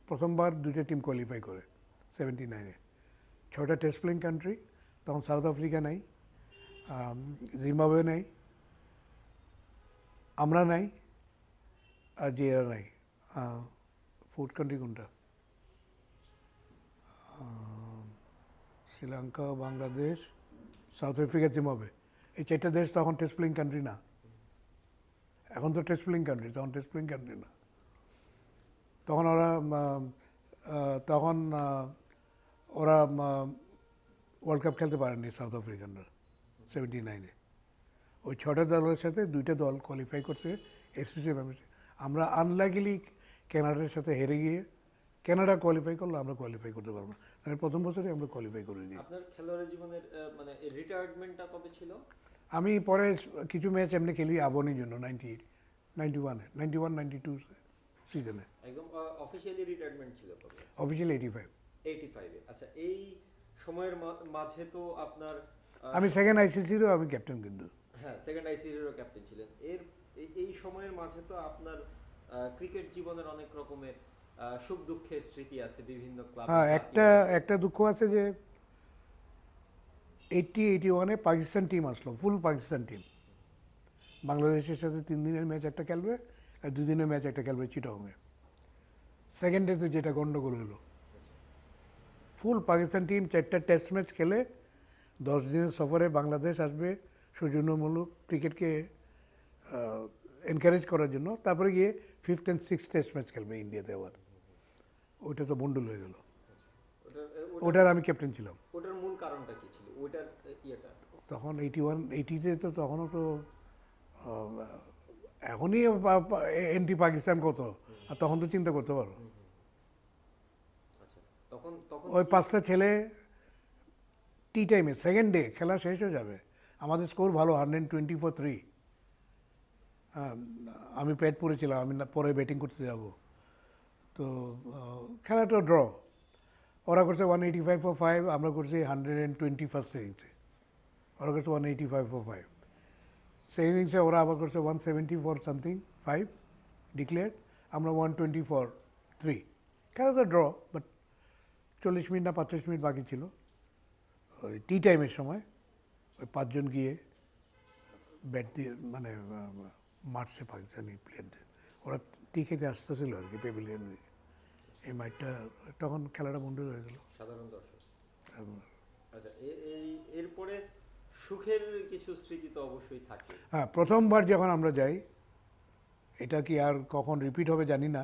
প্রথমবার দুইটা টিম কোয়ালিফাই করে সেভেন্টি নাইনে ছটা টেস্ট প্লেইং কান্ট্রি তখন সাউথ আফ্রিকা নাই জিম্বাবুয়ে নাই আমরা নাই আর যে নাই ফুড কান্ট্রি কোনটা Sri Lanka Bangladesh South Africa Zimbabwe এই চারটা দেশ তখন টেস্ট প্লেইং কান্ট্রি না এখন তো টেস্ট প্লেইং কান্ট্রি তখন টেস্ট প্লেইং কান্ট্রি না তখন ওরা তখন ওরা ওয়ার্ল্ড কাপ খেলতে পারেনি সাউথ আফ্রিকানরা সেভেন্টি নাইনে ওই ছটা দলের সাথে দুইটা দল কোয়ালিফাই করছে এসিসি ম্যামে আমরা আনলাকিলি ক্যানাডার সাথে হেরে গিয়ে ক্যানাডা কোয়ালিফাই করলে আমরা কোয়ালিফাই করতে পারবো না আর প্রথম বছরে আমরা কোয়ালিফাই করে নিই আপনার খেলোয়াড় জীবনের মানে রিটায়ারমেন্টটা কবে ছিল আমি পরে কিছু ম্যাচ এমনি খেলি আবনির জন্য নাইনটি এইট নাইনটি ওয়ানে নাইনটি ওয়ান নাইনটি টু সিজনে একদম অফিসিয়ালি রিটায়ারমেন্ট ছিল কবে এইটি ফাইভ এইটি ফাইভে আচ্ছা হ্যাঁ, এই সময়ের মাঝে তো আপনার আমি সেকেন্ড আইসিসিরও আমি ক্যাপ্টেন কিন্তু হ্যাঁ সেকেন্ড আইসিসিরও ক্যাপ্টেন ছিলেন এর এই সময়ের মাঝে তো আপনার ক্রিকেট জীবনের অনেক রকমের সুখ দুঃখের স্মৃতি আছে বিভিন্ন ক্লাব হ্যাঁ একটা একটা দুঃখ আছে যে এইটটি এইটি ওয়ানে পাকিস্তান টিম আসলো ফুল পাকিস্তান টিম বাংলাদেশের সাথে তিন দিনের ম্যাচ একটা খেলবে আর দুদিনের ম্যাচ একটা খেলবে চিটাংয়ে সেকেন্ড ডেতে যেটা গণ্ডগোল হলো ফুল পাকিস্তান টিম চারটা টেস্ট ম্যাচ খেলে দশ দিনের সফরে বাংলাদেশ আসবে সৌজন্যমূলক ক্রিকেটকে এনকারেজ করার জন্য তারপরে গিয়ে fifth and six test match খেলবে ইন্ডিয়াতে আবার ওটা তো মন্ডল হয়ে গেল ওটার আমি ক্যাপ্টেন ছিলাম ওটার মূল কারণটা কি ছিল ওটার ইয়েটা তখন এইটি ওয়ান এইটিতে তো তখনও তো এখনই এন্টি পাকিস্তান কত আর তখন তো চিন্তা করতে পারো আচ্ছা, ওই পাঁচটা ছেলে টি টাইমে সেকেন্ড ডে খেলা শেষ হয়ে যাবে আমাদের স্কোর ভালো হান্ড্রেড টোয়েন্টি ফোর থ্রি আমি প্যাট পড়েছিলাম আমি পরে ব্যাটিং করতে যাবো তো খেলাটা ড্র ওরা করছে one eighty five four five আমরা করছি হান্ড্রেড অ্যান্ড টোয়েন্টি ফার্স্ট ইনিংসে ওরা করছে one eighty five four five সেভিংসে ইনিংসে ওরা আবার করছে one seventy four something five declare আমরা ওয়ান টোয়েন্টি ফোর থ্রি খেলাটা ড্র বাট চল্লিশ মিনিট না পঁয়ত্রিশ মিনিট বাকি ছিল ওই টি টাইমের সময় ওই পাঁচজন গিয়ে ব্যাট দিয়ে মানে মারছে পাকিস্তানি প্লেয়ারদের ওরা টি খেতে আসতে ছিল আর কি পেভিলিয়ন এই মাঠটা তখন খেলাটা বন্ধ হয়ে গেল সাধারণ দর্শক আচ্ছা এরপরে সুখের কিছু স্মৃতি তো অবশ্যই থাকে হ্যাঁ প্রথমবার যখন আমরা যাই এটা কি আর কখন রিপিট হবে জানি না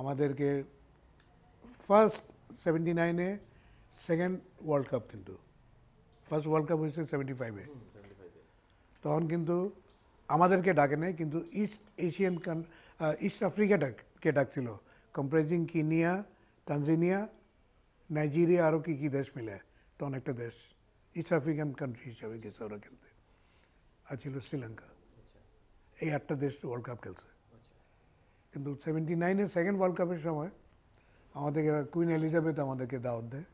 আমাদেরকে ফার্স্ট সেভেন্টি নাইনে সেকেন্ড ওয়ার্ল্ড কাপ কিন্তু ফার্স্ট ওয়ার্ল্ড কাপ হয়েছে সেভেন্টি ফাইভে তখন কিন্তু আমাদেরকে ডাকে নাই কিন্তু ইস্ট এশিয়ান ইস্ট আফ্রিকা ডাককে ডাকছিল কম্প্রাইজিং কিনিয়া টানজিনিয়া নাইজেরিয়া আরও কী কী দেশ মিলে তো অনেকটা দেশ ইস্ট আফ্রিকান কান্ট্রি হিসাবে গেছে ওরা খেলতে আর ছিল শ্রীলঙ্কা আচ্ছা। এই আটটা দেশ ওয়ার্ল্ড কাপ খেলছে কিন্তু সেভেন্টি নাইনে সেকেন্ড ওয়ার্ল্ড কাপের সময় আমাদেরকে কুইন এলিজাবেথ আমাদেরকে দাওয়াত দেয়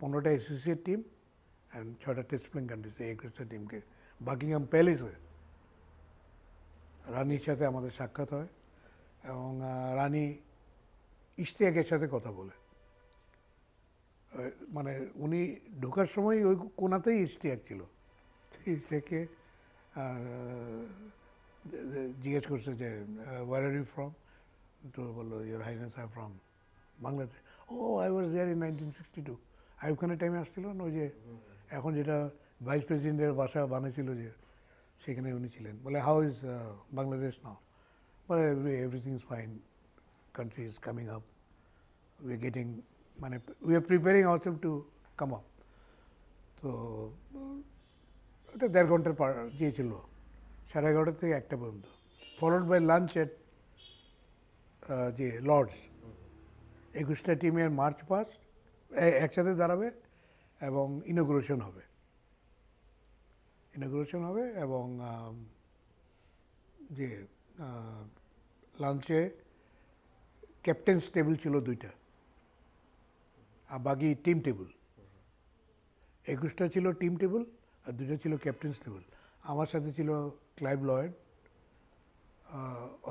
পনেরোটা এসোসিয়েট টিম অ্যান্ড ছটা টেস্ট প্লেইং কান্ট্রিজ এই একুশটা টিমকে বাকিংহাম হয়ে রানীর সাথে আমাদের সাক্ষাৎ হয় এবং রানী ইশতিয়াকের সাথে কথা বলে মানে উনি ঢোকার সময় ওই কোনাতেই ইশতিয়াক ছিল ইশতিয়াককে জিজ্ঞেস করছে যে ওয়ার আর ইউ ফ্রম তো বললো your highness I from Bangladesh oh I was there in nineteen sixty two আইব টাইমে আসছিল না ওই যে এখন যেটা ভাইস প্রেসিডেন্টের বাসা বানিয়েছিল যে সেখানে উনি ছিলেন বলে হাউ ইজ বাংলাদেশ নাও বলে everything is fine country is coming up we getting মানে we are preparing our to come up তো ওটা দেড় ঘন্টার পার দিয়েছিল সাড়ে এগারোটা থেকে একটা পর্যন্ত ফলোড বাই লাঞ্চ এট যে লর্ডস একুশটা টিমের মার্চ পাস্ট একসাথে দাঁড়াবে এবং ইনোগ্রেশন হবে ইনাগুরেশন হবে এবং যে লাঞ্চে ক্যাপ্টেন্স টেবিল ছিল দুইটা আর বাকি টিম টেবিল একুশটা ছিল টিম টেবিল আর দুটো ছিল ক্যাপ্টেন্স টেবিল আমার সাথে ছিল Clive Lloyd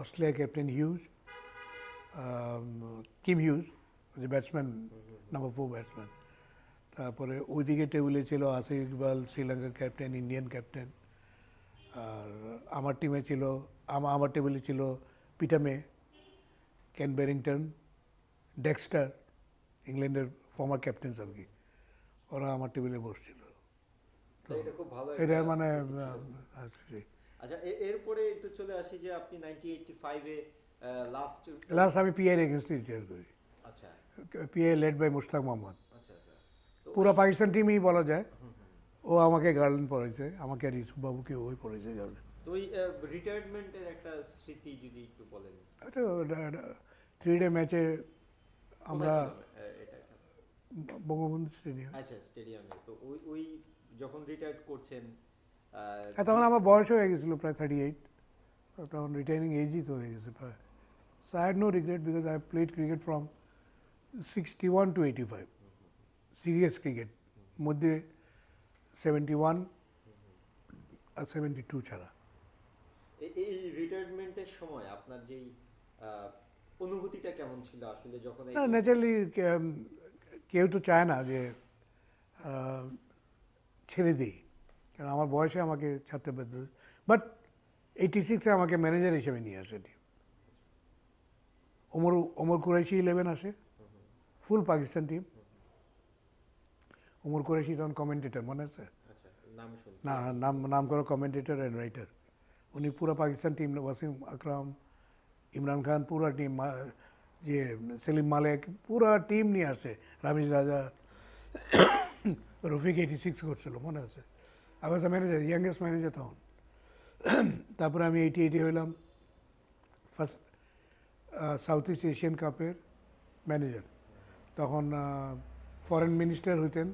Australia captain Hughes Kim Hughes যে ব্যাটসম্যান নাম্বার ফোর ব্যাটসম্যান তারপরে ওইদিকে টেবিলে ছিল আসিফ ইকবাল শ্রীলঙ্কার ক্যাপ্টেন ইন্ডিয়ান ক্যাপ্টেন আর আমার টিমে ছিল আমার টেবিলে ছিল পিটামে ক্যান ব্যারিংটন ডেক্সটার ইংল্যান্ডের ফর্মার ক্যাপ্টেন আর কি ওরা আমার টেবিলে বসছিল এটা মানে আচ্ছা, আচ্ছা এরপরে একটু চলে আসি যে আপনি ফাইভে লাস্ট লাস্ট আমি পিআর এগেনস্টে রিটায়ার করি আচ্ছা পিআই লেড বাই মুশতাক মোহাম্মদ পুরো পাকিস্তান টিমই বলা যায় ও আমাকে গার্লেন পড়েছে আমাকে আর ওই পড়েছে গার্লেন তো ওই রিটায়ারমেন্টের একটা স্মৃতি যদি একটু বলেন থ্রি ডে ম্যাচে আমরা বঙ্গবন্ধু স্টেডিয়াম আচ্ছা স্টেডিয়ামে তো ওই ওই যখন রিটায়ার করছেন হ্যাঁ, তখন আমার বয়স হয়ে গেছিলো প্রায় থার্টি এইট তখন রিটায়ারিং এজই তো হয়ে গেছে প্রায় so I had no regret because I played cricket from sixty one to eighty five serious cricket মধ্যে সেভেন্টি ওয়ান আর সেভেন্টি টু ছাড়া এই রিটায়ারমেন্টের সময় আপনার যেই অনুভূতিটা কেমন ছিল আসলে যখন না ন্যাচারালি কেউ তো চায় না যে ছেড়ে দিই কারণ আমার বয়সে আমাকে ছাড়তে বাধ্য বাট এইটি সিক্সে আমাকে ম্যানেজার হিসেবে নিয়ে আসে টিম ওমর ওমর কুরাইশি ইলেভেন আসে ফুল পাকিস্তান টিম উমর কুরেশি তখন কমেন্টেটর মনে আছে না নাম নাম করা কমেন্টেটর অ্যান্ড রাইটার উনি পুরো পাকিস্তান টিম ওয়াসিম আকরাম ইমরান খান পুরো টিম যে সেলিম মালেক পুরো টিম নিয়ে আসে রামেশ রাজা রফিক এইটি সিক্স করছিল মনে আছে I was manager youngest manager তখন তারপরে আমি এইটি এইটি হইলাম ফার্স্ট সাউথ ইস্ট এশিয়ান কাপের ম্যানেজার তখন ফরেন মিনিস্টার হইতেন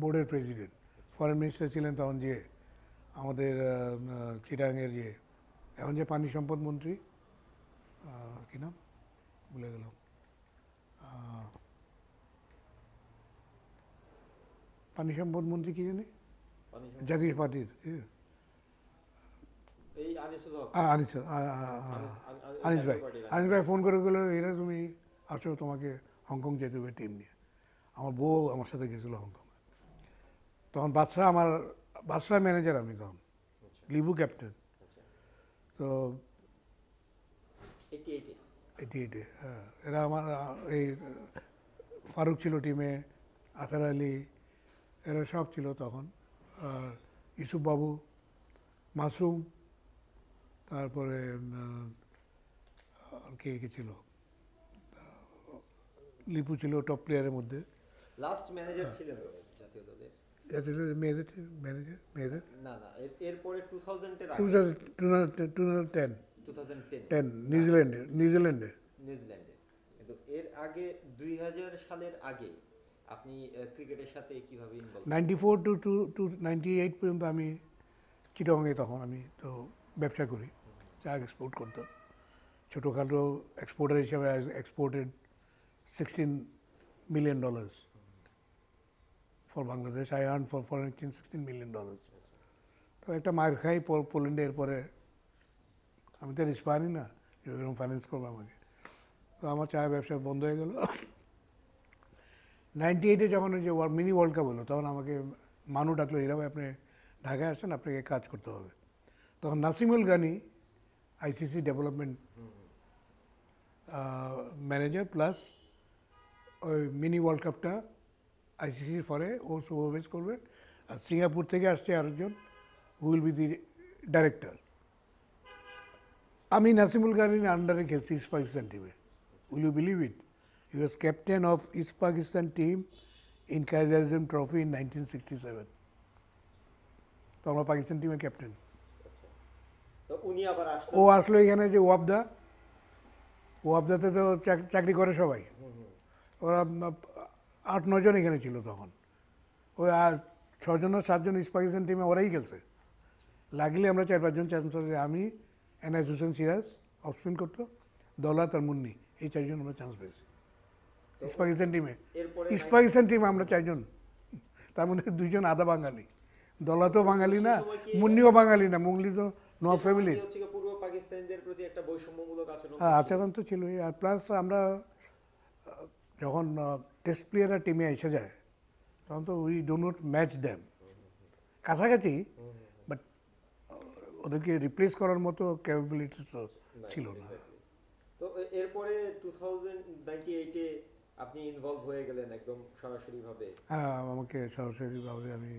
বোর্ডের প্রেসিডেন্ট ফরেন মিনিস্টার ছিলেন তখন যে আমাদের চিটাঙের যে এখন যে পানি সম্পদ মন্ত্রী কি নাম ভুলে গেল পানি সম্পদ মন্ত্রী কি জানি জাতীয় পার্টির আনিস আনিস ভাই আনিস ভাই ফোন করে গেল এরা তুমি আসো তোমাকে হংকং যেতে হবে টিম নিয়ে আমার বউ আমার সাথে গেছিলো হংকং তখন বাদশাহ আমার বাদশাহ ম্যানেজার আমি তখন আচ্ছা। লিবু ক্যাপ্টেন আচ্ছা। তো হ্যাঁ এরা আমার এই ফারুক ছিল টিমে আখার আলী এরা সব ছিল তখন ইসুফ বাবু মাসুম তারপরে কে কে ছিল লিপু ছিল টপ প্লেয়ারের মধ্যে লাস্ট ম্যানেজার ছিলেন জাতীয় দলের এদের মেয়েদের ম্যানেজার মেয়েদের না না এরপরে টু থাউজেন্ডের two thousand two thousand ten two thousand ten নিউজিল্যান্ডে নিউজিল্যান্ডে নিউজিল্যান্ডে কিন্তু এর আগে দুই হাজার সালের আগে আপনি ক্রিকেটের সাথে কিভাবে ninety four two two two ninety eight পর্যন্ত আমি চিটংয়ে তখন আমি তো ব্যবসা করি চা এক্সপোর্ট করতো ছোটোখাটো এক্সপোর্টার হিসাবে exported sixteen million dollars for Bangladesh I earned for foreign exchange sixteen million dollar তো একটা মার খাই পোল্যান্ডে এরপরে আমি তো রিস্ক পারি না এরকম ফাইন্যান্স করবো আমাকে তো আমার চায়ের ব্যবসা বন্ধ হয়ে গেল নাইনটি এইটে যখন ওই যে মিনি ওয়ার্ল্ড কাপ হলো তখন আমাকে মানু ডাকলো এরাও আপনি ঢাকায় আসছেন আপনাকে কাজ করতে হবে তখন Nasimul Ghani ICC development manager plus ওই মিনি ওয়ার্ল্ড কাপটা আইসিসির ফলে ও সুপারভাইজ করবে আর সিঙ্গাপুর থেকে আসছে আরেকজন উইল বি দি ডাইরেক্টর আমি নাসিমুল গানির আন্ডারে খেলছি ইস্ট পাকিস্তান টিমে will you believe it he was captain of East Pakistan team in কাইজারিজম trophy in nineteen sixty seven তো আমরা পাকিস্তান টিমের ক্যাপ্টেন ও আসলো এখানে যে ওয়াবদা ওয়াবদাতে তো চাকরি করে সবাই ওরা আট নজন এখানে ছিল তখন ওই আর ছজন সাতজন ইস্ট পাকিস্তান টিমে ওরাই খেলছে লাগলে আমরা চার পাঁচজন চ্যান্সেলার আমি এনাজ হোসেন সিরাজ অফস্পিন করতো দৌলত আর মুন্নি এই চারজন আমরা চান্স পেয়েছি ইস্ট পাকিস্তান টিমে ইস্ট পাকিস্তান টিমে আমরা চারজন তার মধ্যে দুইজন আধা বাঙালি দলাতও বাঙালি না মুন্নিও বাঙালি না মুঙ্গলি তো ন ফ্যামিলি হ্যাঁ আচরণ তো ছিলই আর প্লাস আমরা যখন টেস্ট প্লেয়াররা টিমে এসে যায় তখন তো we do not match them কাছাকাছি বাট ওদেরকে রিপ্লেস করার মতো ক্যাপাবিলিটি তো ছিল না তো এরপরে টু থাউজেন্ড আপনি ইনভলভ হয়ে গেলেন একদম সরাসরিভাবে হ্যাঁ আমাকে সরাসরিভাবে আমি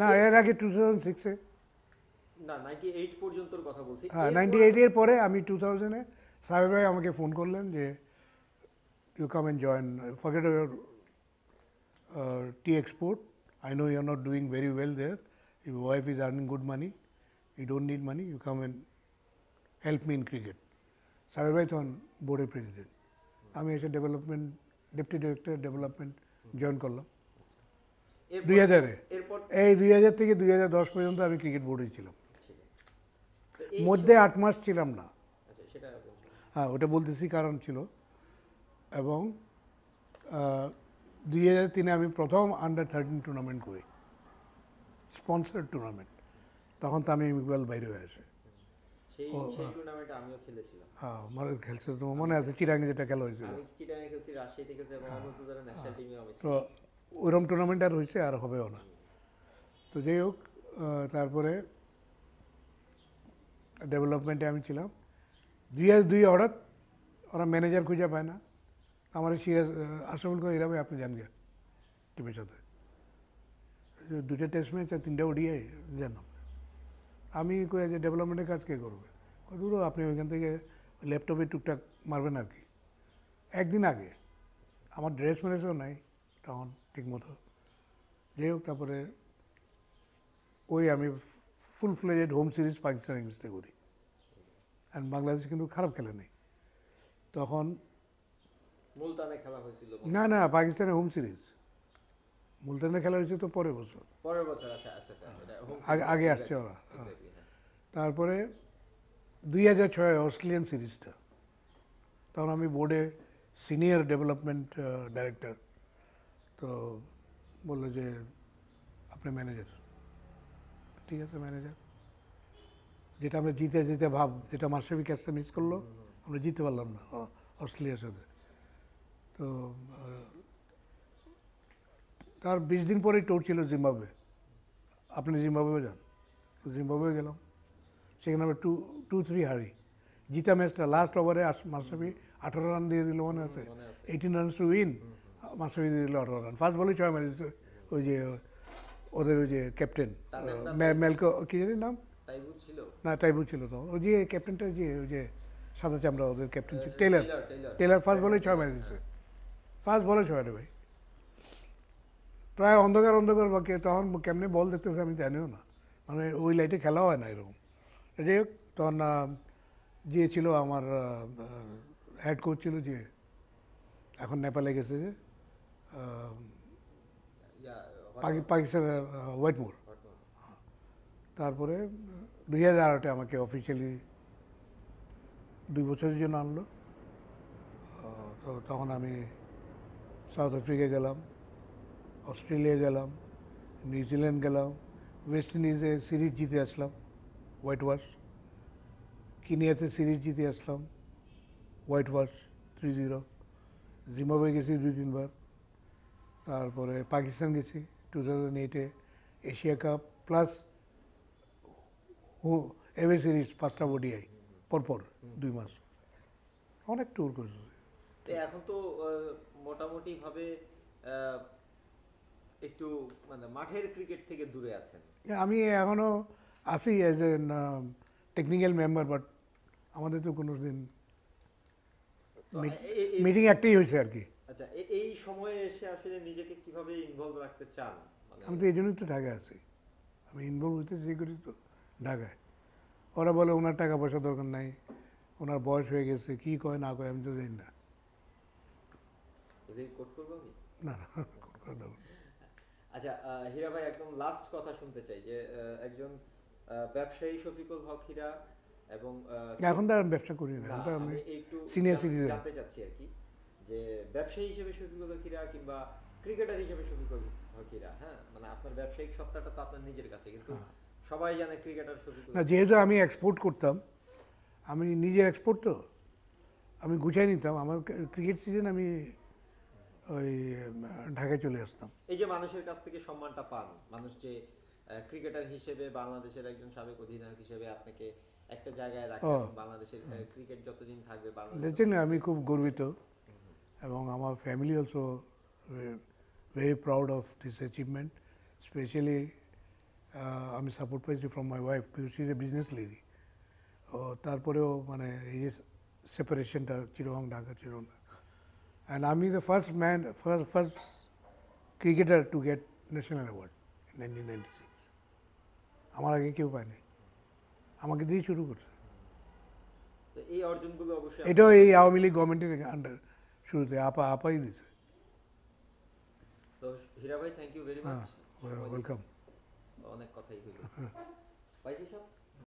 না এর আগে টু থাউজেন্ড সিক্সে না নাইনটি এইট পর্যন্ত কথা বলছি হ্যাঁ নাইনটি এইটের পরে আমি টু থাউজেন্ডে সাহেব ভাই আমাকে ফোন করলেন যে you come and join. Forget your uh, tea export. I know you are not doing very well there. your wife is earning good money, you don't need money. You come and help me in cricket. Sarabhai Thon, বোর্ডের president আমি এসে development deputy director development join করলাম দুই হাজারে এই দুই হাজার থেকে দুই হাজার দশ পর্যন্ত আমি ক্রিকেট বোর্ডে ছিলাম মধ্যে আট মাস ছিলাম না হ্যাঁ ওটা বলতেছি কারণ ছিল এবং দুই হাজার তিনে আমি প্রথম আন্ডার থার্টিন টুর্নামেন্ট করি স্পন্সার টুর্নামেন্ট তখন আমি ইকবাল বাইরে হয়ে আসে হ্যাঁ মানে খেলছে তোমার মনে আছে চিরাঙ্গে যেটা খেলা হয়েছিল হ্যাঁ। হ্যাঁ। তো ওইরকম টুর্নামেন্ট আর হয়েছে আর হবেও না তো যাই হোক তারপরে ডেভেলপমেন্টে আমি ছিলাম দুই হাজার দুই হঠাৎ ওরা ম্যানেজার খুঁজে পায় না আমার সিরাজ আশ্রমণ করে এরাবে আপনি যান গিয়া টিমের সাথে দুটা টেস্ট ম্যাচ আর তিনটা ওডিআই জানো আমি কই যে ডেভেলপমেন্টের কাজ কে করবে ওগুলো আপনি ওইখান থেকে ল্যাপটপে টুকটাক মারবেন আর কি একদিন আগে আমার ড্রেস মেরেছেও নাই তখন ঠিকমতো যাই হোক তারপরে ওই আমি full fledged home series Pakistan ইংলিশে করি অ্যান্ড বাংলাদেশ কিন্তু খারাপ খেলে নেই তখন মুলতানে খেলা হয়েছিল না না পাকিস্তানে হোম সিরিজ মুলতানে খেলা হয়েছে তো পরের বছর পরের বছর আচ্ছা আচ্ছা, আচ্ছা হ্যাঁ, আগে আগে আসছে ওরা হ্যাঁ। হ্যাঁ। তারপরে দুই হাজার ছয় অস্ট্রেলিয়ান সিরিজটা তখন আমি বোর্ডে সিনিয়র ডেভেলপমেন্ট ডাইরেক্টর তো বললো যে আপনি ম্যানেজার ঠিক আছে ম্যানেজার যেটা আমরা জিতে জিতে ভাব যেটা মাসেবি ক্যাচটা মিস করলো আমরা জিতে পারলাম না অস্ট্রেলিয়ার সাথে তো তার বিশ দিন পরেই টোর ছিল জিম্বাবুয়ে আপনি জিম্বাবুয়ে যান তো জিম্বাবুয়ে গেলাম সেখানে আমরা টু টু থ্রি হারি জিতা ম্যাচটা লাস্ট ওভারে মাসাবি আঠারো রান দিয়ে দিল মনে আছে এইটিন রানস টু উইন মাসাফি দিয়ে দিল আঠারো রান ফার্স্ট বলে ছয় মারি ওই যে ওদের ওই যে ক্যাপ্টেন মেলকো কি জানি নাম না টাইবু ছিল তো ওই যে ক্যাপ্টেনটা যে ওই যে সাদা চামড়া ওদের ক্যাপ্টেন ছিল টেলার টেলার ফার্স্ট বলে ছয় মারি দিয়েছে ফার্স্ট বলে ছয় ভাই প্রায় অন্ধকার অন্ধকার বাকি তখন কেমনি বল দেখতেছে আমি জানিও না মানে ওই লাইটে খেলা হয় না এরকম যাই হোক তখন যে ছিল আমার হেড কোচ ছিল যে এখন নেপালে গেছে যে পাকিস্তানের হোয়াইটমোর তারপরে দুই হাজার আটে আমাকে অফিসিয়ালি দুই বছরের জন্য আনলো তো তখন আমি সাউথ আফ্রিকা গেলাম অস্ট্রেলিয়া গেলাম নিউজিল্যান্ড গেলাম ওয়েস্ট ইন্ডিজে সিরিজ জিতে আসলাম হোয়াইট ওয়াশ কিনিয়াতে সিরিজ জিতে আসলাম white wash three zero Zimbabwe গেছি দুই তিনবার তারপরে পাকিস্তান গেছি টু থাউজেন্ড এইটে Asia Cup plus away series পাঁচটা ওডিআই পরপর দুই মাস অনেক ট্যুর করেছি এখন তো মোটামুটি ভাবে একটু মানে মাঠের ক্রিকেট থেকে দূরে আছেন আমি এখনো আসি as a technical member but আমাদের তো কোনো দিন মিটিং একটাই হয়েছে আর কি আচ্ছা এই সময়ে এসে আসলে নিজেকে কিভাবে ইনভলভ রাখতে চান মানে আমি তো এই জন্যই তো ঢাকায় আছি আমি ইনভলভ হইতে সেই করি তো ঢাকায় ওরা বলে ওনার টাকা পয়সা দরকার নাই ওনার বয়স হয়ে গেছে কি কয় না কয় আমি তো জানি না না না আচ্ছা হীরা ভাই একদম লাস্ট কথা শুনতে চাই যে একজন ব্যবসায়ী শফিকুল হক হীরা এবং এখন তো আমি ব্যবসা করি না আমি একটু সিনিয়র সিটিজেন জানতে চাচ্ছি আর কি যে ব্যবসায়ী হিসেবে শফিকুল হকিরা কিংবা ক্রিকেটার হিসেবে শফিকুল হকিরা হ্যাঁ মানে আপনার ব্যবসায়িক সত্তাটা তো আপনার নিজের কাছে কিন্তু হ্যাঁ। সবাই জানে ক্রিকেটার শফিকুল না যেহেতু আমি এক্সপোর্ট করতাম আমি নিজের এক্সপোর্ট তো আমি গুছাই নিতাম আমার ক্রিকেট সিজন আমি ওই ঢাকায় চলে আসতাম এই যে মানুষের কাছ থেকে সম্মানটা পান মানুষ যে ক্রিকেটার হিসেবে বাংলাদেশের একজন সাবেক অধিনায়ক হিসেবে আপনাকে একটা জায়গায় রাখেন বাংলাদেশের ক্রিকেট যতদিন থাকবে বাংলাদেশ আমি খুব গর্বিত এবং আমার family also very proud of this achievement specially আমি সাপোর্ট পেয়েছি from my wife she is a business lady ও তারপরেও মানে এই যে সেপারেশনটা চিরং Dhaka চিরং and Ami is the first man, first, first cricketer to get national award in 1996. আমার আগে কেউ পায়নি আমাকে দিয়ে শুরু করছে এই অর্জনগুলো অবশ্যই গভর্নমেন্টের আন্ডার শুরুতে আপা আপাই দিছে ওয়েলকাম হ্যাঁ, অনেক কথাই হইল